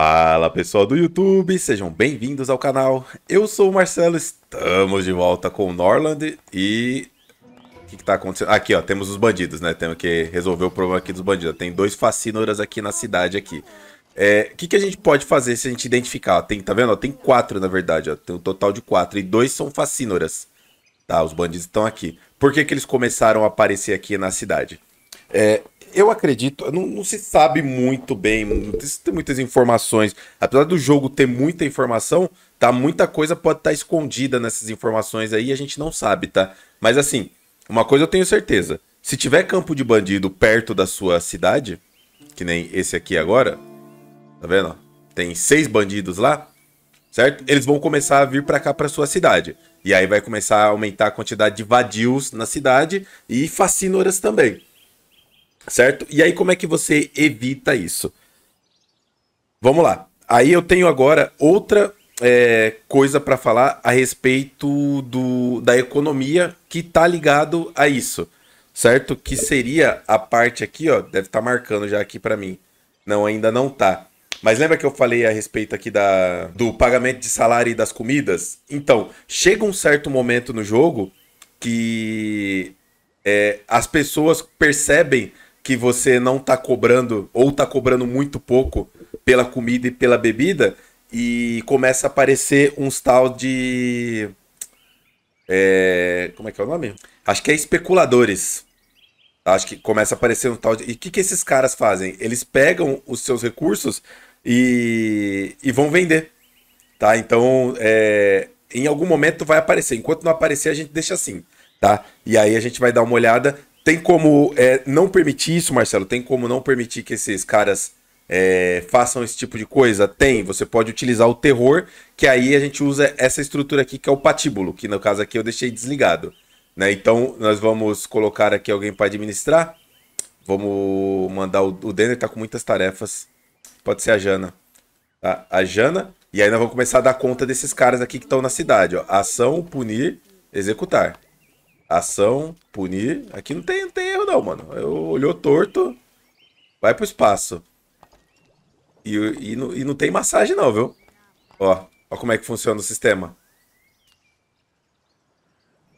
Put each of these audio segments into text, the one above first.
Fala pessoal do YouTube, sejam bem-vindos ao canal. Eu sou o Marcelo, estamos de volta com o Norland e... O que, que tá acontecendo? Aqui ó, temos os bandidos, né? Temos que resolver o problema aqui dos bandidos. Tem dois facínoras aqui na cidade aqui. É, o é, que, que a gente pode fazer se a gente identificar? Ó, tem, tá vendo? Ó, tem quatro, na verdade. Ó, tem um total de quatro. E dois são facínoras. Tá, os bandidos estão aqui. Por que, que eles começaram a aparecer aqui na cidade? É, eu acredito, não, não, se sabe muito bem, não tem muitas informações. Apesar do jogo ter muita informação, tá? Muita coisa pode estar tá escondida nessas informações aí e a gente não sabe, tá? Mas assim, uma coisa eu tenho certeza. Se tiver campo de bandido perto da sua cidade, que nem esse aqui agora, tá vendo? Tem seis bandidos lá, certo? Eles vão começar a vir para cá para sua cidade. E aí vai começar a aumentar a quantidade de vadios na cidade e fascinoras também. Certo? E aí, como é que você evita isso? Vamos lá. Aí eu tenho agora outra é, coisa para falar a respeito do, da economia que tá ligado a isso, certo? Que seria a parte aqui, ó, deve estar tá marcando já aqui para mim. Não, ainda não tá. Mas lembra que eu falei a respeito aqui da, do pagamento de salário e das comidas? Então, chega um certo momento no jogo que é, as pessoas percebem que você não tá cobrando ou tá cobrando muito pouco pela comida e pela bebida e começa a aparecer uns tal de é, como é que é o nome? Acho que é especuladores. Acho que começa a aparecer um tal de. E o que, que esses caras fazem? Eles pegam os seus recursos e, e vão vender. Tá? Então, é... em algum momento vai aparecer. Enquanto não aparecer, a gente deixa assim. Tá? E aí a gente vai dar uma olhada. Tem como é, não permitir isso, Marcelo? Tem como não permitir que esses caras é, façam esse tipo de coisa? Tem. Você pode utilizar o terror, que aí a gente usa essa estrutura aqui, que é o patíbulo, que no caso aqui eu deixei desligado. Né? Então, nós vamos colocar aqui alguém para administrar. Vamos mandar o, o Denner tá com muitas tarefas. Pode ser a Jana. A Jana. E aí nós vamos começar a dar conta desses caras aqui que estão na cidade. Ó. Ação, punir, executar. Ação, punir. Aqui não tem, não tem erro não, mano. Eu, olhou torto, vai pro espaço. E, e, não, e não tem massagem não, viu? Ó, ó como é que funciona o sistema.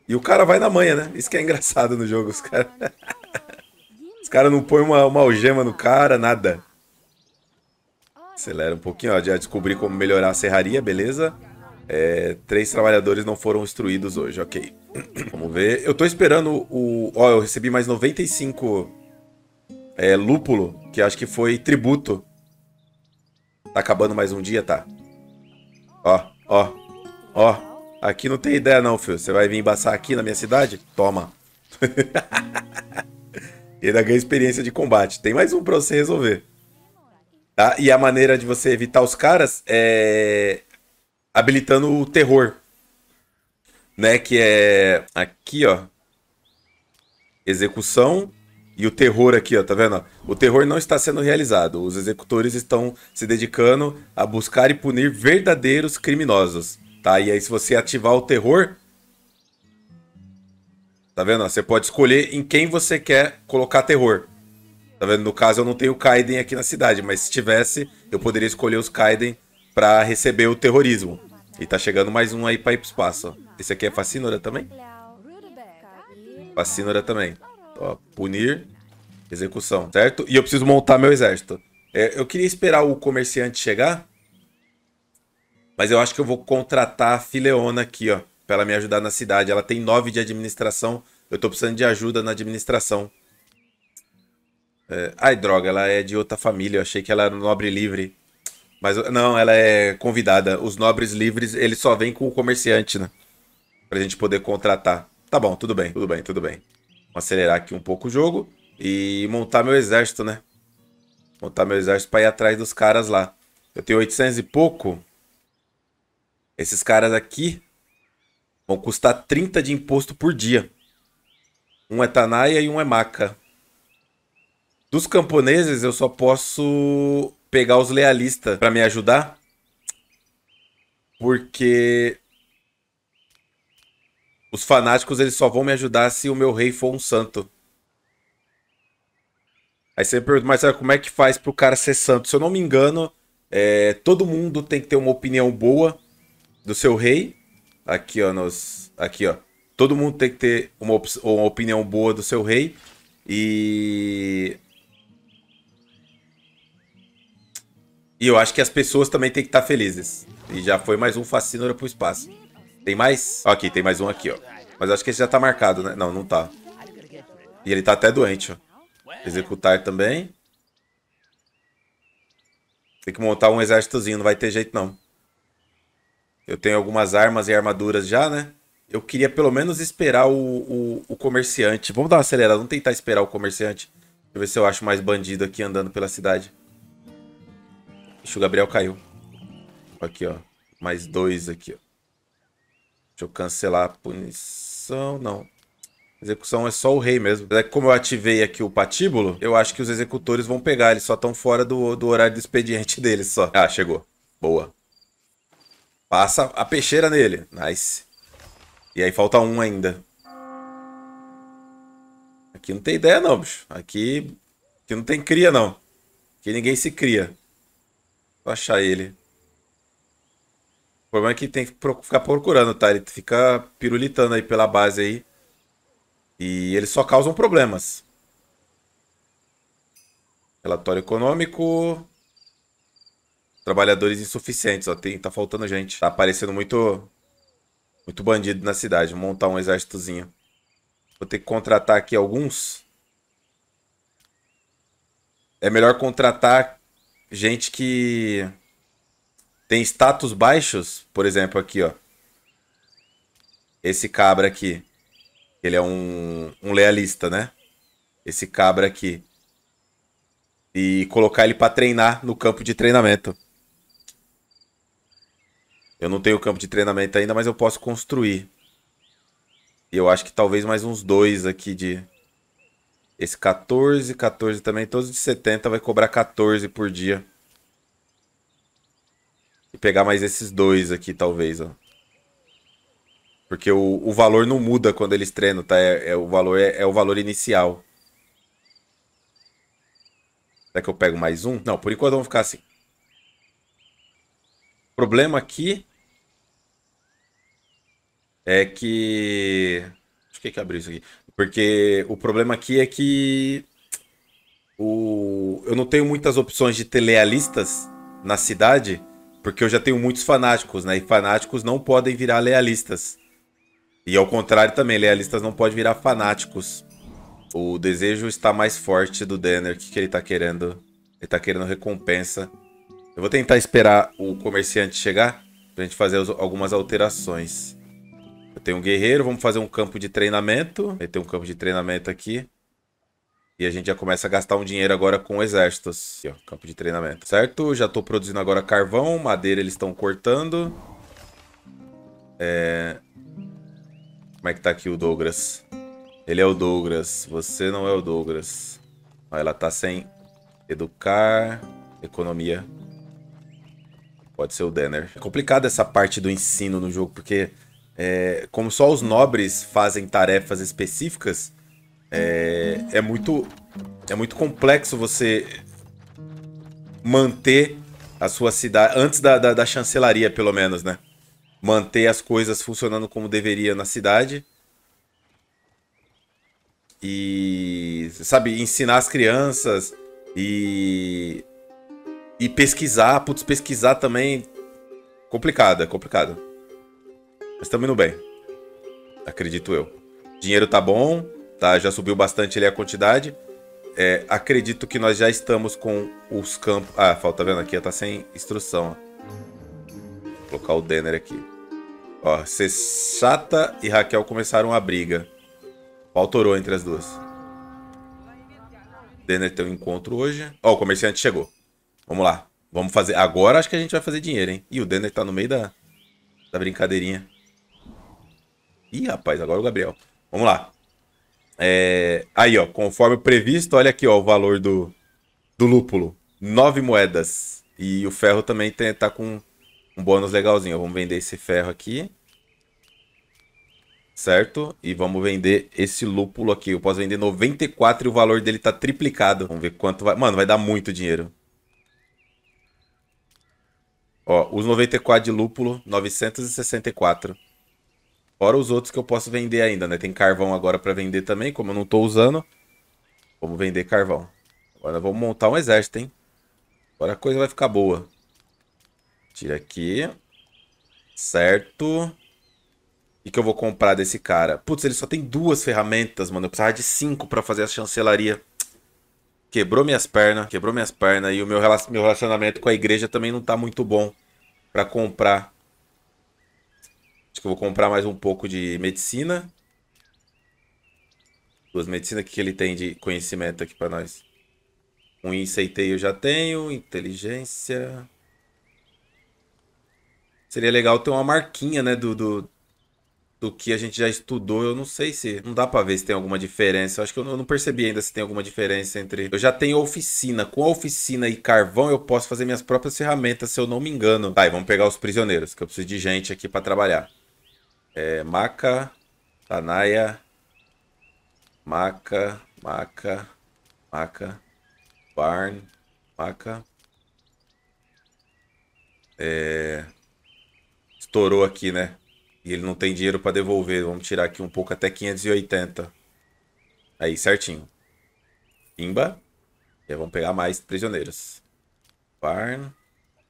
E o cara vai na manha, né? Isso que é engraçado no jogo, os caras... os caras não põem uma, uma algema no cara, nada. Acelera um pouquinho, ó. Já descobri como melhorar a serraria, beleza? É, três trabalhadores não foram instruídos hoje, ok. Vamos ver. Eu tô esperando o. Ó, eu recebi mais 95 é, lúpulo, que acho que foi tributo. Tá acabando mais um dia, tá? Ó, ó, ó. Aqui não tem ideia, não, filho. Você vai vir embaçar aqui na minha cidade? Toma. e ainda ganha experiência de combate. Tem mais um pra você resolver. Tá? E a maneira de você evitar os caras é habilitando o terror. Né? Que é aqui, ó. Execução. E o terror aqui, ó, tá vendo? O terror não está sendo realizado. Os executores estão se dedicando a buscar e punir verdadeiros criminosos, tá? E aí se você ativar o terror, tá vendo? Você pode escolher em quem você quer colocar terror. Tá vendo? No caso eu não tenho Kaiden aqui na cidade, mas se tivesse, eu poderia escolher os Kaiden para receber o terrorismo. E tá chegando mais um aí para ir pro espaço. Esse aqui é Facínora também? Facínora também. Ó, punir, execução, certo? E eu preciso montar meu exército. É, eu queria esperar o comerciante chegar, mas eu acho que eu vou contratar a Fileona aqui, ó, pra ela me ajudar na cidade. Ela tem nove de administração, eu tô precisando de ajuda na administração. É... Ai, droga, ela é de outra família, eu achei que ela era nobre livre. Mas não, ela é convidada. Os nobres livres, eles só vêm com o comerciante, né? Pra gente poder contratar. Tá bom, tudo bem, tudo bem, tudo bem. Vou acelerar aqui um pouco o jogo e montar meu exército, né? Montar meu exército pra ir atrás dos caras lá. Eu tenho 800 e pouco. Esses caras aqui vão custar 30 de imposto por dia. Um é Tanaia e um é Maca. Dos camponeses, eu só posso pegar os lealistas para me ajudar. Porque os fanáticos eles só vão me ajudar se o meu rei for um santo. Aí você me pergunta, mas como é que faz pro cara ser santo? Se eu não me engano, é, todo mundo tem que ter uma opinião boa do seu rei. Aqui, ó, nos, aqui, ó. Todo mundo tem que ter uma, op uma opinião boa do seu rei. E E eu acho que as pessoas também têm que estar tá felizes. E já foi mais um Fascínora pro espaço. Tem mais? Ó, aqui, tem mais um aqui, ó. Mas acho que esse já tá marcado, né? Não, não tá. E ele tá até doente, ó. Executar também. Tem que montar um exércitozinho, não vai ter jeito não. Eu tenho algumas armas e armaduras já, né? Eu queria pelo menos esperar o, o, o comerciante. Vamos dar uma acelerada, vamos tentar esperar o comerciante. Deixa eu ver se eu acho mais bandido aqui andando pela cidade. Deixa o Gabriel caiu. Aqui, ó. Mais dois aqui, ó. Deixa eu cancelar a punição. Não. Execução é só o rei mesmo. É como eu ativei aqui o patíbulo, eu acho que os executores vão pegar. Eles só estão fora do, do horário do expediente deles só. Ah, chegou. Boa. Passa a peixeira nele. Nice. E aí falta um ainda. Aqui não tem ideia não, bicho. Aqui, aqui não tem cria não. Aqui ninguém se cria pra achar ele. O problema é que tem que ficar procurando, tá? Ele fica pirulitando aí pela base aí. E eles só causam problemas. Relatório econômico. Trabalhadores insuficientes, ó. Tem, tá faltando gente. Tá aparecendo muito. Muito bandido na cidade. Vou montar um exércitozinho. Vou ter que contratar aqui alguns. É melhor contratar gente que tem status baixos, por exemplo, aqui, ó. Esse cabra aqui. Ele é um, um lealista, né? Esse cabra aqui. E colocar ele para treinar no campo de treinamento. Eu não tenho campo de treinamento ainda, mas eu posso construir. E eu acho que talvez mais uns dois aqui de, esse 14, 14 também, todos de 70 vai cobrar 14 por dia. E pegar mais esses dois aqui, talvez, ó. Porque o, o valor não muda quando eles treinam, tá? É, é o valor é, é, o valor inicial. Será que eu pego mais um? Não, por enquanto vamos ficar assim. O problema aqui é que... Acho que abriu isso aqui. Porque o problema aqui é que o... eu não tenho muitas opções de lealistas na cidade, porque eu já tenho muitos fanáticos, né? E fanáticos não podem virar lealistas. E ao contrário também, lealistas não podem virar fanáticos. O desejo está mais forte do Denner. O que, que ele está querendo? Ele está querendo recompensa. Eu vou tentar esperar o comerciante chegar pra gente fazer algumas alterações. Eu tenho um guerreiro, vamos fazer um campo de treinamento. Ele tem um campo de treinamento aqui. E a gente já começa a gastar um dinheiro agora com exércitos. Aqui, ó, campo de treinamento, certo? Já tô produzindo agora carvão, madeira eles estão cortando. É... Como é que tá aqui o Douglas? Ele é o Douglas, você não é o Douglas. Ó, ela tá sem educar, economia. Pode ser o Denner. É complicado essa parte do ensino no jogo, porque é, como só os nobres fazem tarefas específicas, é, é, muito, é muito complexo você manter a sua cidade, antes da, da, da chancelaria, pelo menos, né? Manter as coisas funcionando como deveria na cidade. E, sabe, ensinar as crianças e. E pesquisar, putz, pesquisar também. É complicado, é complicado. Mas estamos indo bem. Acredito eu. Dinheiro tá bom, tá? Já subiu bastante ali a quantidade. É, acredito que nós já estamos com os campos. Ah, falta tá vendo aqui, tá sem instrução. Ó. Vou colocar o Denner aqui. Ó, Cessata e Raquel começaram a briga. Pau entre as duas. Denner tem um encontro hoje. Ó, o comerciante chegou. Vamos lá. Vamos fazer. Agora acho que a gente vai fazer dinheiro, hein? E o Denner tá no meio da, da brincadeirinha. Ih, rapaz, agora o Gabriel. Vamos lá. É... Aí, ó, conforme previsto, olha aqui, ó, o valor do, do lúpulo. Nove moedas. E o ferro também tem, tá com um bônus legalzinho. Vamos vender esse ferro aqui. Certo? E vamos vender esse lúpulo aqui. Eu posso vender 94 e o valor dele tá triplicado. Vamos ver quanto vai... Mano, vai dar muito dinheiro. Ó, os 94 de lúpulo, 964. Fora os outros que eu posso vender ainda, né? Tem carvão agora para vender também, como eu não tô usando. Vamos vender carvão. Agora vamos montar um exército, hein? Agora a coisa vai ficar boa. Tira aqui. Certo. E que eu vou comprar desse cara? Putz, ele só tem duas ferramentas, mano. Eu precisava de cinco para fazer a chancelaria. Quebrou minhas pernas, quebrou minhas pernas. E o meu relacionamento com a igreja também não tá muito bom para comprar Acho que eu vou comprar mais um pouco de medicina. Duas medicinas, o que ele tem de conhecimento aqui para nós? Um inseiteio eu já tenho, inteligência. Seria legal ter uma marquinha, né, do, do, do que a gente já estudou. Eu não sei se... Não dá pra ver se tem alguma diferença. Eu acho que eu não percebi ainda se tem alguma diferença entre... Eu já tenho oficina. Com a oficina e carvão, eu posso fazer minhas próprias ferramentas, se eu não me engano. Tá, e vamos pegar os prisioneiros, que eu preciso de gente aqui pra trabalhar. É, Maca, Tanaya, Maca, Maca, Maca, Barn, Maca. É, estourou aqui, né? E ele não tem dinheiro para devolver. Vamos tirar aqui um pouco até 580. Aí, certinho. Imba. Já vamos pegar mais prisioneiros. Varn.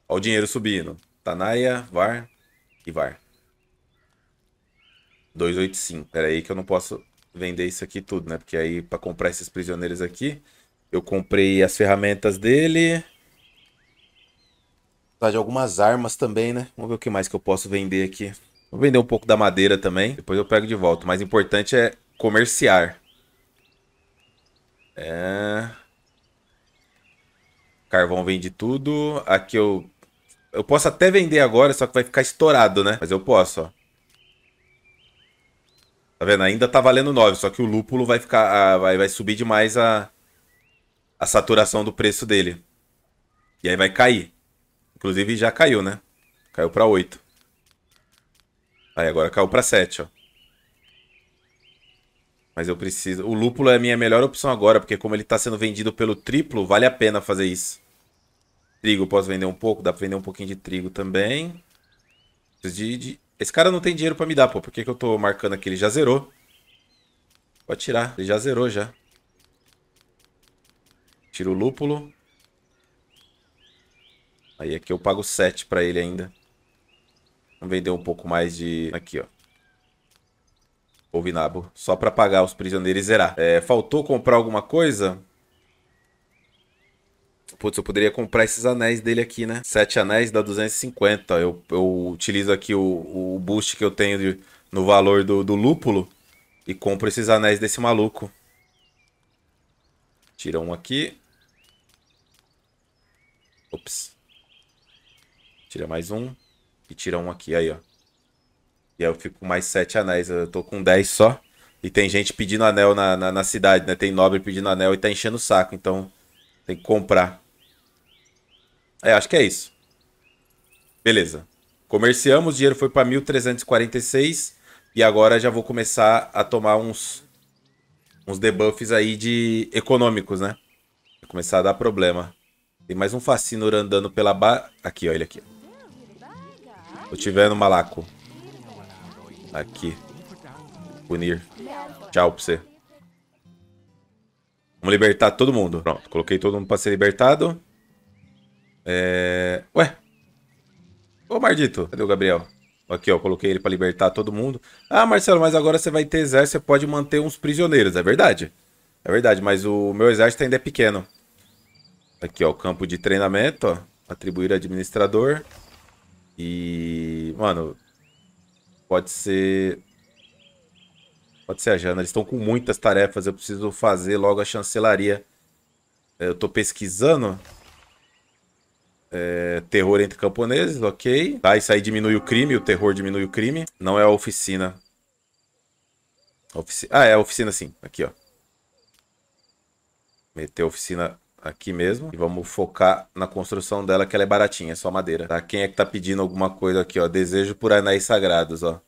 Olha o dinheiro subindo. Tanaya, Varn e Varn. 285. Pera aí que eu não posso vender isso aqui tudo, né? Porque aí, para comprar esses prisioneiros aqui, eu comprei as ferramentas dele. Tá de algumas armas também, né? Vamos ver o que mais que eu posso vender aqui. Vou vender um pouco da madeira também. Depois eu pego de volta. O mais importante é comerciar. É... Carvão vende tudo. Aqui eu... Eu posso até vender agora, só que vai ficar estourado, né? Mas eu posso, ó. Tá vendo? Ainda tá valendo 9, só que o lúpulo vai ficar. vai, vai subir demais a, a saturação do preço dele. E aí vai cair. Inclusive já caiu, né? Caiu pra 8. Aí agora caiu pra 7, ó. Mas eu preciso. O lúpulo é a minha melhor opção agora, porque como ele tá sendo vendido pelo triplo, vale a pena fazer isso. Trigo, posso vender um pouco? Dá pra vender um pouquinho de trigo também. Preciso de, de esse cara não tem dinheiro pra me dar, pô. Por que, que eu tô marcando aqui? Ele já zerou. Pode tirar. Ele já zerou, já. Tira o lúpulo. Aí aqui eu pago 7 pra ele ainda. Vamos vender um pouco mais de... Aqui, ó. Polvinabo. Só pra pagar os prisioneiros e zerar. É, faltou comprar alguma coisa? Putz, eu poderia comprar esses anéis dele aqui, né? Sete anéis dá 250. Eu, eu utilizo aqui o, o boost que eu tenho de, no valor do, do lúpulo e compro esses anéis desse maluco. Tira um aqui. Ops. Tira mais um. E tira um aqui, aí, ó. E aí eu fico com mais sete anéis. Eu tô com 10 só. E tem gente pedindo anel na, na, na, cidade, né? Tem nobre pedindo anel e tá enchendo o saco. Então tem que comprar. É, acho que é isso. Beleza. Comerciamos, o dinheiro foi para 1346 e agora já vou começar a tomar uns uns debuffs aí de econômicos, né? Vou começar a dar problema. Tem mais um Fascinor andando pela ba... Aqui, olha ele aqui. Tô te vendo, malaco. Aqui. Punir. Tchau pra você. Vamos libertar todo mundo. Pronto, coloquei todo mundo pra ser libertado. É... Ué? Ô, Mardito, cadê o Gabriel? Aqui, ó, coloquei ele para libertar todo mundo. Ah, Marcelo, mas agora você vai ter exército, você pode manter uns prisioneiros, é verdade. É verdade, mas o meu exército ainda é pequeno. Aqui, ó, o campo de treinamento, ó. Atribuir administrador. E... Mano... Pode ser... Pode ser a Jana. Eles estão com muitas tarefas. Eu preciso fazer logo a chancelaria. É, eu tô pesquisando é, terror entre camponeses, ok. Tá, isso aí diminui o crime, o terror diminui o crime. Não é a oficina. Ofici ah, é a oficina sim. Aqui, ó. Meter a oficina aqui mesmo. E vamos focar na construção dela, que ela é baratinha, é só madeira. Tá, quem é que tá pedindo alguma coisa aqui, ó. Desejo por anéis sagrados, ó.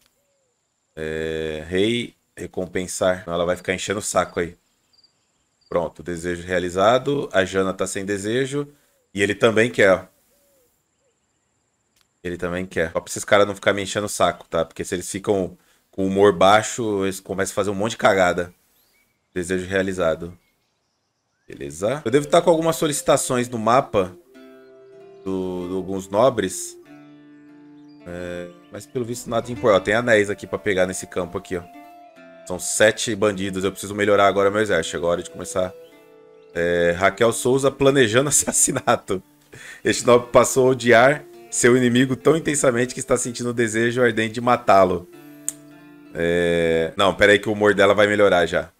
É, rei, recompensar. Não, ela vai ficar enchendo o saco aí. Pronto, desejo realizado. A Jana tá sem desejo. E ele também quer, ó. Ele também quer. Só pra esses caras não ficarem me enchendo o saco, tá? Porque se eles ficam com humor baixo, eles começam a fazer um monte de cagada. Desejo realizado. Beleza. Eu devo estar com algumas solicitações no mapa do, do alguns nobres. É, mas pelo visto nada de importante. Tem anéis aqui pra pegar nesse campo aqui, ó. São sete bandidos. Eu preciso melhorar agora meu exército. Agora é hora de começar. É, Raquel Souza planejando assassinato. Este nobre passou a odiar seu inimigo tão intensamente que está sentindo o desejo ardente de matá-lo. É... Não, pera aí que o humor dela vai melhorar já.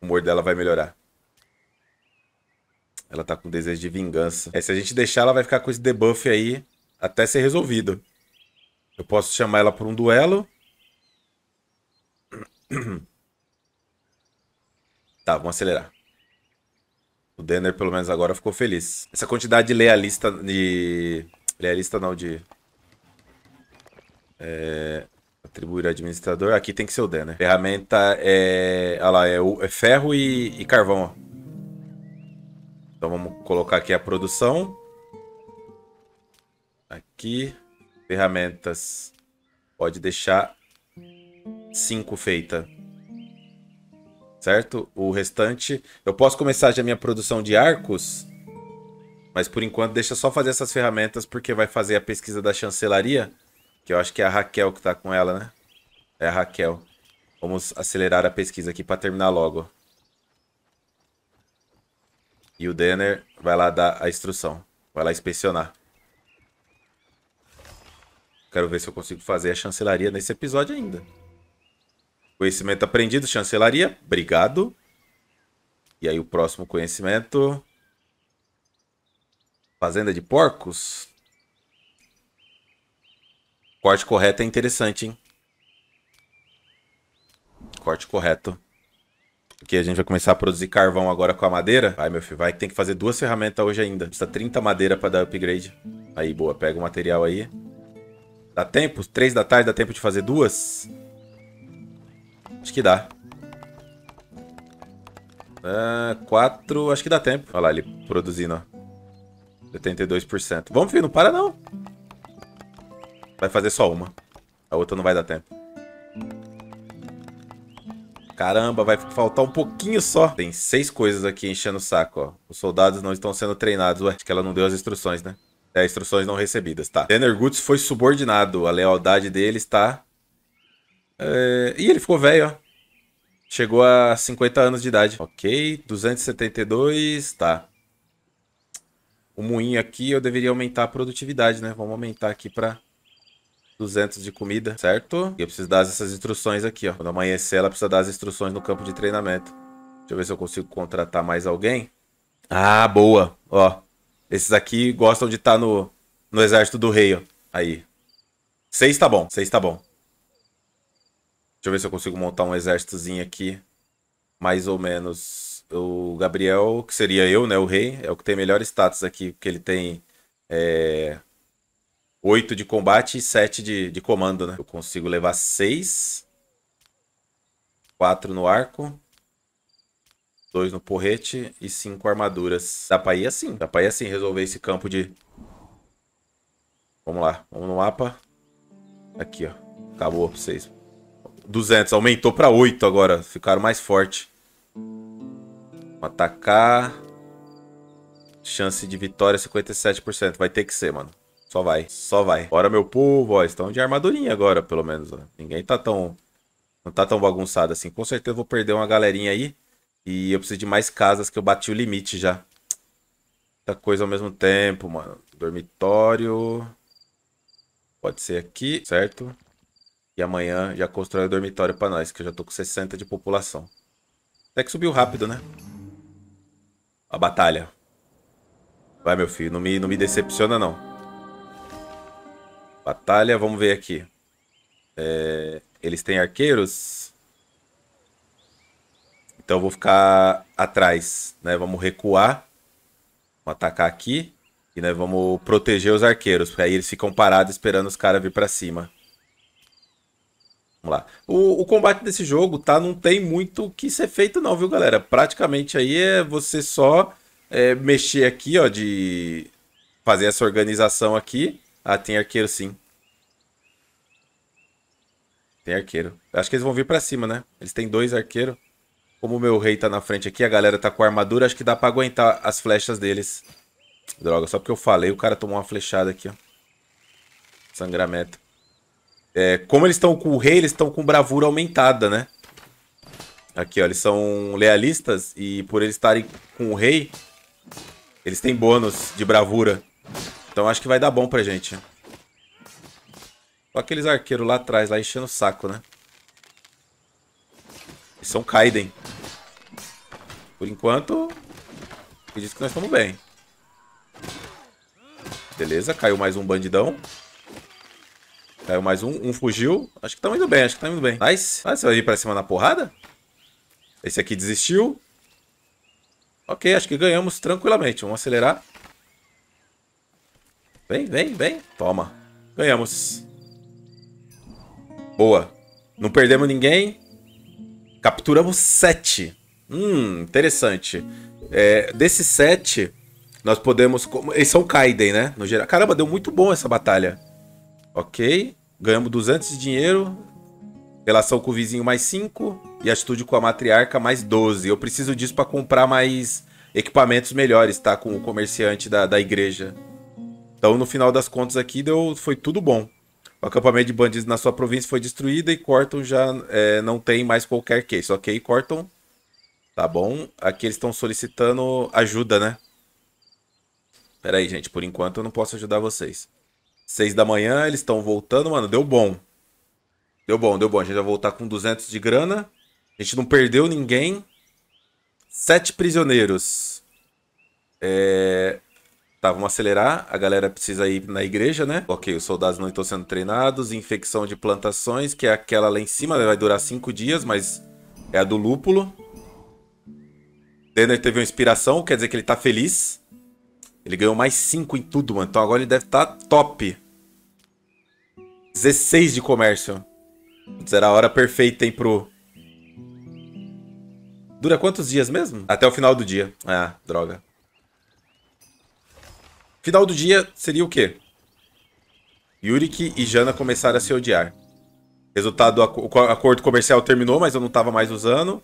O humor dela vai melhorar. Ela tá com desejo de vingança. É, se a gente deixar, ela vai ficar com esse debuff aí até ser resolvido. Eu posso chamar ela para um duelo. Tá, vamos acelerar. O Denner, pelo menos agora, ficou feliz. Essa quantidade de a lista de Realista é não, de... É, atribuir administrador. Aqui tem que ser o D, né? Ferramenta é... Olha lá, é, o, é ferro e, e carvão, ó. Então vamos colocar aqui a produção. Aqui, ferramentas. Pode deixar cinco feita. Certo? O restante... Eu posso começar já minha produção de arcos mas por enquanto, deixa só fazer essas ferramentas, porque vai fazer a pesquisa da chancelaria, que eu acho que é a Raquel que tá com ela, né? É a Raquel. Vamos acelerar a pesquisa aqui para terminar logo. E o Denner vai lá dar a instrução. Vai lá inspecionar. Quero ver se eu consigo fazer a chancelaria nesse episódio ainda. Conhecimento aprendido, chancelaria. Obrigado. E aí o próximo conhecimento... Fazenda de Porcos. Corte correto é interessante, hein? Corte correto. Porque a gente vai começar a produzir carvão agora com a madeira. Vai, meu filho, vai que tem que fazer duas ferramentas hoje ainda. Precisa 30 madeira para dar upgrade. Aí, boa, pega o material aí. Dá tempo? Três da tarde dá tempo de fazer duas? Acho que dá. Ah, quatro, acho que dá tempo. Olha lá ele produzindo, ó. 72%. Vamos, filho, não para não. Vai fazer só uma. A outra não vai dar tempo. Caramba, vai faltar um pouquinho só. Tem seis coisas aqui enchendo o saco, ó. Os soldados não estão sendo treinados. Ué, acho que ela não deu as instruções, né? É, instruções não recebidas, tá. Denerguts foi subordinado. A lealdade dele está... É... Ih, ele ficou velho, ó. Chegou a 50 anos de idade. Ok, 272, tá o moinho aqui, eu deveria aumentar a produtividade, né? Vamos aumentar aqui para 200 de comida, certo? E eu preciso dar essas instruções aqui, ó. Quando amanhecer, ela precisa dar as instruções no campo de treinamento. Deixa eu ver se eu consigo contratar mais alguém. Ah, boa. Ó, esses aqui gostam de estar tá no, no exército do rei, ó. Aí. Seis tá bom, seis tá bom. Deixa eu ver se eu consigo montar um exércitozinho aqui. Mais ou menos o Gabriel, que seria eu, né? O rei, é o que tem melhor status aqui, porque ele tem é, 8 de combate e 7 de, de comando, né? Eu consigo levar 6. 4 no arco. 2 no porrete e 5 armaduras. Dá pra ir assim. Dá pra ir assim, resolver esse campo de... Vamos lá. Vamos no mapa. Aqui, ó. Acabou pra vocês. 200. Aumentou pra 8 agora. Ficaram mais fortes. Atacar. Chance de vitória 57%. Vai ter que ser, mano. Só vai, só vai. Bora, meu povo, ó. Estão de armadurinha agora, pelo menos, ó. Ninguém tá tão... Não tá tão bagunçado assim. Com certeza eu vou perder uma galerinha aí. E eu preciso de mais casas que eu bati o limite já. Muita coisa ao mesmo tempo, mano. Dormitório. Pode ser aqui, certo? E amanhã já constrói o dormitório pra nós, que eu já tô com 60 de população. Até que subiu rápido, né? a batalha. Vai, meu filho, não me, não me decepciona, não. Batalha, vamos ver aqui. É, eles têm arqueiros? Então eu vou ficar atrás, né? Vamos recuar. Vamos atacar aqui. E né, vamos proteger os arqueiros. Aí eles ficam parados esperando os caras vir pra cima. Vamos lá. O, o, combate desse jogo, tá? Não tem muito o que ser feito, não, viu, galera? Praticamente aí é você só é, mexer aqui, ó, de fazer essa organização aqui. Ah, tem arqueiro sim. Tem arqueiro. Acho que eles vão vir pra cima, né? Eles têm dois arqueiros. Como o meu rei tá na frente aqui, a galera tá com armadura, acho que dá pra aguentar as flechas deles. Droga, só porque eu falei, o cara tomou uma flechada aqui, ó. Sangramento. É, como eles estão com o rei, eles estão com bravura aumentada, né? Aqui, ó, eles são lealistas e por eles estarem com o rei, eles têm bônus de bravura. Então acho que vai dar bom pra gente. Só aqueles arqueiros lá atrás, lá enchendo o saco, né? Eles são Kaiden. Por enquanto, acredito que nós estamos bem. Beleza, caiu mais um bandidão. Caiu mais um, um fugiu. Acho que tá indo bem, acho que tá indo bem. Nice. Ah, você vai vir pra cima na porrada? Esse aqui desistiu. Ok, acho que ganhamos tranquilamente. Vamos acelerar. Vem, vem, vem. Toma. Ganhamos. Boa. Não perdemos ninguém. Capturamos sete. Hum, interessante. É, desses sete, nós podemos... Eles são Kaiden, né? No geral. Caramba, deu muito bom essa batalha. Ok. Ganhamos 200 de dinheiro. Relação com o vizinho mais 5. E atitude com a matriarca mais 12. Eu preciso disso para comprar mais equipamentos melhores, tá? Com o comerciante da, da igreja. Então, no final das contas aqui, deu, foi tudo bom. O acampamento de bandidos na sua província foi destruído e Corton já é, não tem mais qualquer case, ok? Corton, tá bom. Aqui eles estão solicitando ajuda, né? Pera aí, gente. Por enquanto eu não posso ajudar vocês. Seis da manhã, eles estão voltando, mano, deu bom. Deu bom, deu bom. A gente vai voltar com 200 de grana. A gente não perdeu ninguém. Sete prisioneiros. É... Tá, vamos acelerar. A galera precisa ir na igreja, né? Ok, os soldados não estão sendo treinados. Infecção de plantações, que é aquela lá em cima. Né? Vai durar cinco dias, mas é a do lúpulo. Denner teve uma inspiração, quer dizer que ele tá feliz. Ele ganhou mais 5 em tudo, mano. Então agora ele deve estar tá top. 16 de comércio. Será a hora perfeita, hein, pro... Dura quantos dias mesmo? Até o final do dia. Ah, droga. Final do dia seria o quê? Yurik e Jana começaram a se odiar. Resultado, o acordo comercial terminou, mas eu não tava mais usando.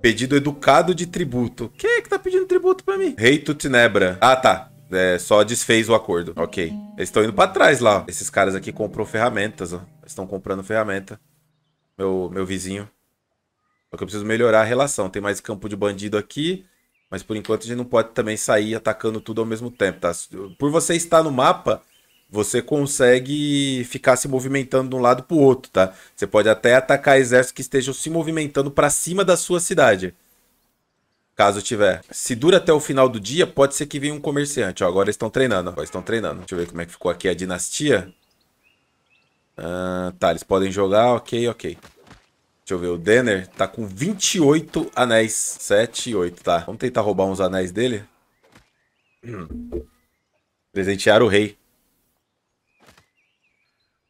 Pedido educado de tributo. Quem é que tá pedindo tributo pra mim? Rei Tutinebra. Ah, tá é, só desfez o acordo. Ok. Eles estão indo para trás lá. Esses caras aqui comprou ferramentas, ó. Estão comprando ferramenta. Meu, meu vizinho. Só que eu preciso melhorar a relação. Tem mais campo de bandido aqui. Mas por enquanto a gente não pode também sair atacando tudo ao mesmo tempo, tá? Por você estar no mapa, você consegue ficar se movimentando de um lado pro outro, tá? Você pode até atacar exércitos que estejam se movimentando para cima da sua cidade. Caso tiver. Se dura até o final do dia, pode ser que venha um comerciante. Ó, agora estão treinando. Ó, estão treinando. Deixa eu ver como é que ficou aqui a dinastia. Ah, tá, eles podem jogar. Ok, ok. Deixa eu ver, o Denner tá com 28 anéis. 7 e 8, tá. Vamos tentar roubar uns anéis dele. Presentear o rei.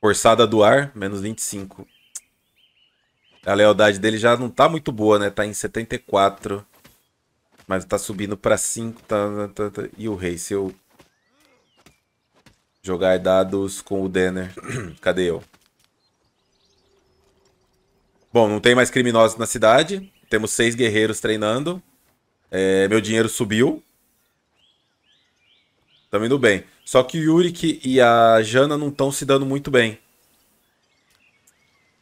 Forçada do ar, menos 25. A lealdade dele já não tá muito boa, né? Tá em 74. Mas tá subindo pra 5, tá, tá, tá, tá, E o rei, se eu jogar dados com o Denner, cadê eu? Bom, não tem mais criminosos na cidade. Temos seis guerreiros treinando. É, meu dinheiro subiu. Tamo indo bem. Só que o Yurik e a Jana não estão se dando muito bem.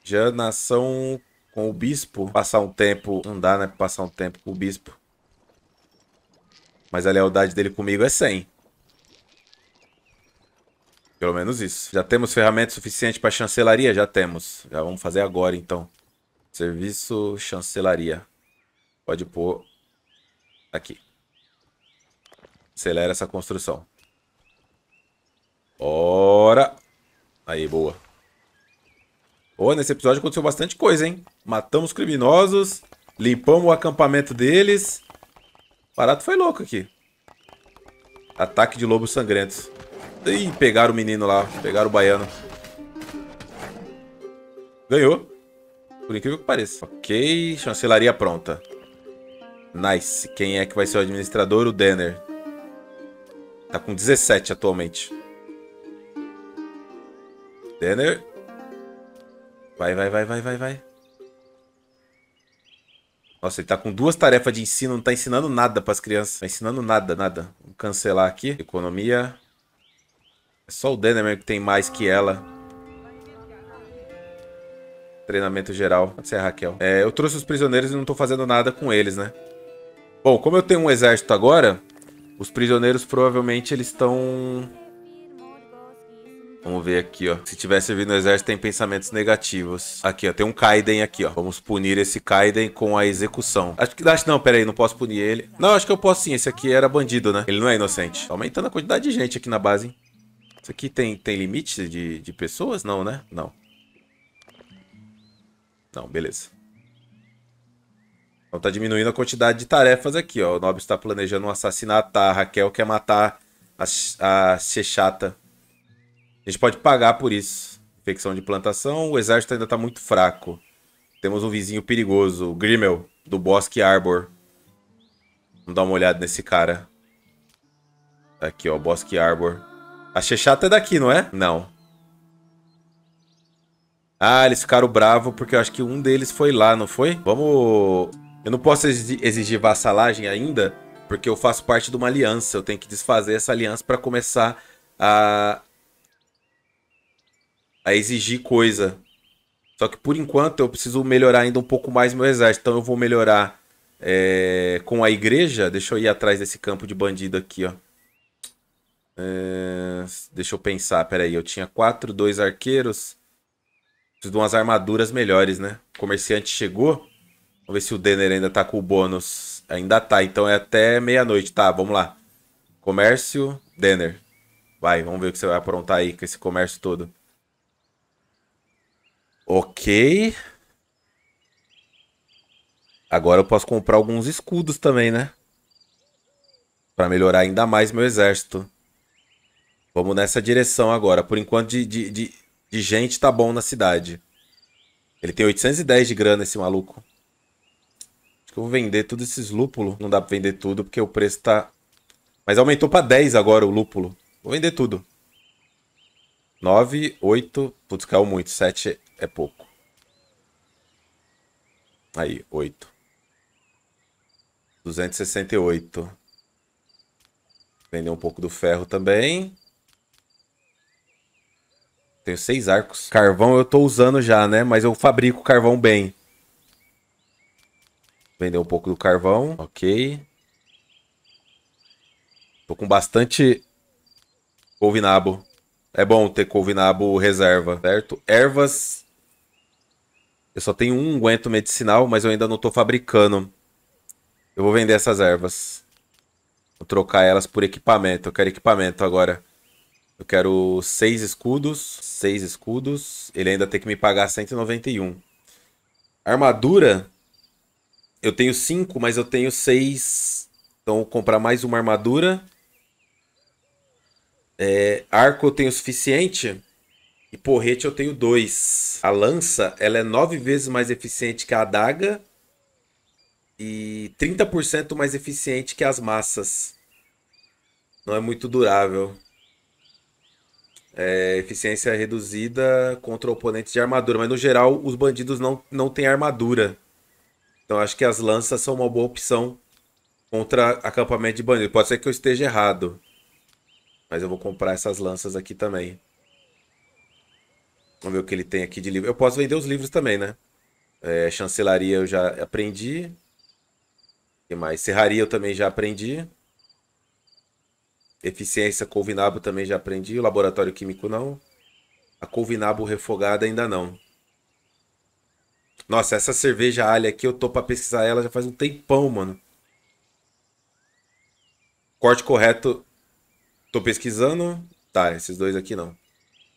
Jana são com o bispo. Passar um tempo. Não dá, né? Passar um tempo com o bispo. Mas a lealdade dele comigo é 100. Pelo menos isso. Já temos ferramenta suficiente para chancelaria? Já temos. Já vamos fazer agora, então. Serviço chancelaria. Pode pôr aqui. Acelera essa construção. Ora! Aí, boa. Oh, nesse episódio aconteceu bastante coisa, hein? Matamos criminosos, limpamos o acampamento deles Barato foi louco aqui. Ataque de lobos sangrentos. Ih, pegaram o menino lá. Pegaram o baiano. Ganhou. Por incrível que pareça. Ok, chancelaria pronta. Nice. Quem é que vai ser o administrador? O Denner. Tá com 17 atualmente. Denner. Vai, vai, vai, vai, vai, vai. Nossa, ele tá com duas tarefas de ensino, não tá ensinando nada pras crianças. Tá ensinando nada, nada. Vou cancelar aqui. Economia. É só o Denner né, que tem mais que ela. Treinamento geral. Pode ser a Raquel. É, eu trouxe os prisioneiros e não tô fazendo nada com eles, né? Bom, como eu tenho um exército agora, os prisioneiros provavelmente eles estão Vamos ver aqui, ó. Se tiver servindo no exército, tem pensamentos negativos. Aqui, ó. Tem um Kaiden aqui, ó. Vamos punir esse Kaiden com a execução. Acho que... Acho não, pera aí. Não posso punir ele. Não, acho que eu posso sim. Esse aqui era bandido, né? Ele não é inocente. Tá aumentando a quantidade de gente aqui na base, hein? Isso aqui tem, tem limite de, de pessoas? Não, né? Não. Não, beleza. Então tá diminuindo a quantidade de tarefas aqui, ó. O Nobre está planejando um assassinato. A Raquel quer matar a, a Chechata. A gente pode pagar por isso. Infecção de plantação, o exército ainda está muito fraco. Temos um vizinho perigoso, o Grimmel, do Bosque Arbor. Vamos dar uma olhada nesse cara. Tá aqui, ó, Bosque Arbor. A Chechata é daqui, não é? Não. Ah, eles ficaram bravos porque eu acho que um deles foi lá, não foi? Vamos... Eu não posso exigir vassalagem ainda, porque eu faço parte de uma aliança. Eu tenho que desfazer essa aliança para começar a a exigir coisa. Só que por enquanto eu preciso melhorar ainda um pouco mais meu exército. Então eu vou melhorar é, com a igreja. Deixa eu ir atrás desse campo de bandido aqui, ó. É, deixa eu pensar, peraí. Eu tinha quatro, dois arqueiros. Preciso de umas armaduras melhores, né? O comerciante chegou. Vamos ver se o Denner ainda tá com o bônus. Ainda tá, então é até meia-noite. Tá, vamos lá. Comércio, Denner. Vai, vamos ver o que você vai aprontar aí com esse comércio todo. Ok. Agora eu posso comprar alguns escudos também, né? Pra melhorar ainda mais meu exército. Vamos nessa direção agora. Por enquanto, de, de, de, de gente tá bom na cidade. Ele tem 810 de grana, esse maluco. Acho que eu vou vender tudo esses lúpulo. Não dá pra vender tudo, porque o preço tá... Mas aumentou pra 10 agora o lúpulo. Vou vender tudo. 9, 8... Putz, caiu muito. 7 é pouco. Aí, 8. 268. Vender um pouco do ferro também. Tenho seis arcos. Carvão eu tô usando já, né? Mas eu fabrico carvão bem. Vender um pouco do carvão. Ok. Tô com bastante couvinabo. É bom ter couvinabo reserva, certo? Ervas eu só tenho um aguento medicinal, mas eu ainda não estou fabricando. Eu vou vender essas ervas. Vou trocar elas por equipamento. Eu quero equipamento agora. Eu quero seis escudos. Seis escudos. Ele ainda tem que me pagar 191. Armadura. Eu tenho cinco, mas eu tenho seis. Então, vou comprar mais uma armadura. É, arco eu tenho o suficiente. E porrete eu tenho dois. A lança, ela é nove vezes mais eficiente que a adaga. E 30% mais eficiente que as massas. Não é muito durável. É, eficiência reduzida contra oponentes de armadura. Mas no geral, os bandidos não, não têm armadura. Então acho que as lanças são uma boa opção contra acampamento de bandido. Pode ser que eu esteja errado. Mas eu vou comprar essas lanças aqui também. Vamos ver o que ele tem aqui de livro. Eu posso vender os livros também, né? É, chancelaria eu já aprendi. O que mais? Serraria eu também já aprendi. Eficiência Colvinabo também já aprendi. O laboratório químico não. A Colvinabo refogada ainda não. Nossa, essa cerveja alha aqui eu tô pra pesquisar ela já faz um tempão, mano. Corte correto. Tô pesquisando. Tá, esses dois aqui não.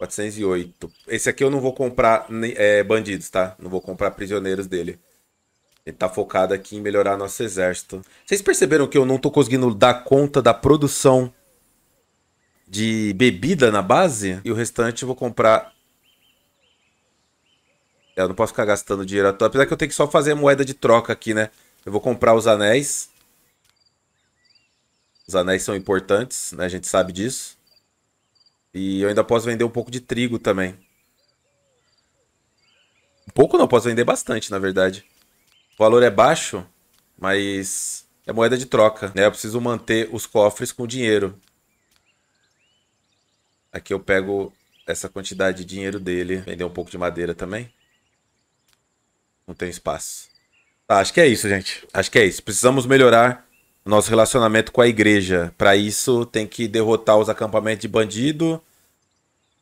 408. Esse aqui eu não vou comprar é, bandidos, tá? Não vou comprar prisioneiros dele. Ele tá focado aqui em melhorar nosso exército. Vocês perceberam que eu não tô conseguindo dar conta da produção de bebida na base? E o restante eu vou comprar... É, eu não posso ficar gastando dinheiro à toa. Apesar que eu tenho que só fazer moeda de troca aqui, né? Eu vou comprar os anéis. Os anéis são importantes, né? A gente sabe disso. E eu ainda posso vender um pouco de trigo também. Um pouco não, posso vender bastante, na verdade. O valor é baixo, mas é moeda de troca, né? Eu preciso manter os cofres com dinheiro. Aqui eu pego essa quantidade de dinheiro dele. Vender um pouco de madeira também. Não tem espaço. Tá, acho que é isso, gente. Acho que é isso. Precisamos melhorar nosso relacionamento com a igreja. Para isso, tem que derrotar os acampamentos de bandido,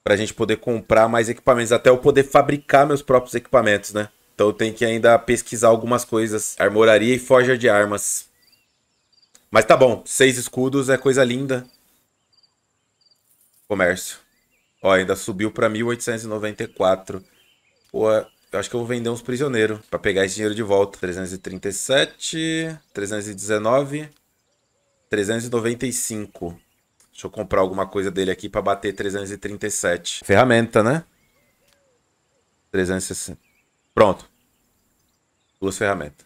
para a gente poder comprar mais equipamentos, até eu poder fabricar meus próprios equipamentos, né? Então eu tenho que ainda pesquisar algumas coisas, armoraria e forja de armas. Mas tá bom, seis escudos é coisa linda. Comércio. Ó, ainda subiu para 1894. Pô, eu acho que eu vou vender uns prisioneiros para pegar esse dinheiro de volta. 337, 319, 395. Deixa eu comprar alguma coisa dele aqui para bater 337. Ferramenta, né? 360. Pronto. Duas ferramentas.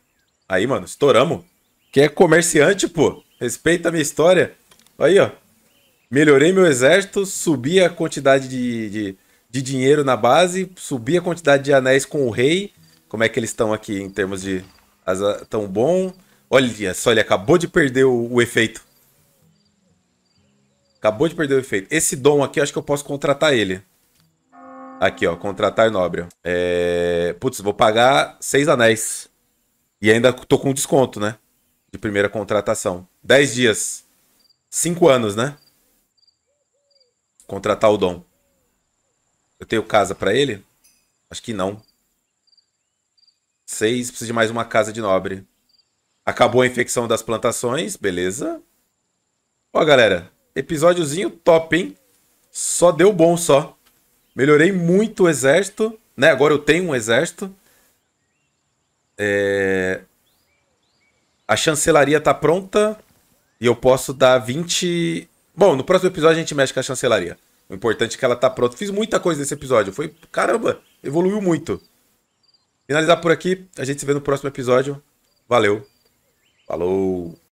Aí, mano, estouramos. Quem é comerciante, pô. Respeita a minha história. Aí, ó. Melhorei meu exército, subi a quantidade de, de de dinheiro na base, subir a quantidade de anéis com o rei. Como é que eles estão aqui em termos de asa tão bom? Olha só, ele acabou de perder o, o efeito. Acabou de perder o efeito. Esse dom aqui, acho que eu posso contratar ele. Aqui, ó. Contratar nobre. É... Putz, vou pagar seis anéis. E ainda tô com desconto, né? De primeira contratação. Dez dias. Cinco anos, né? Contratar o dom. Eu tenho casa para ele? Acho que não. Seis, preciso de mais uma casa de nobre. Acabou a infecção das plantações, beleza. Ó, galera, episódiozinho top, hein? Só deu bom, só. Melhorei muito o exército, né? Agora eu tenho um exército. É... A chancelaria tá pronta e eu posso dar 20... Bom, no próximo episódio a gente mexe com a chancelaria. O importante é que ela tá pronta. Fiz muita coisa nesse episódio. Foi, caramba, evoluiu muito. Finalizar por aqui. A gente se vê no próximo episódio. Valeu. Falou.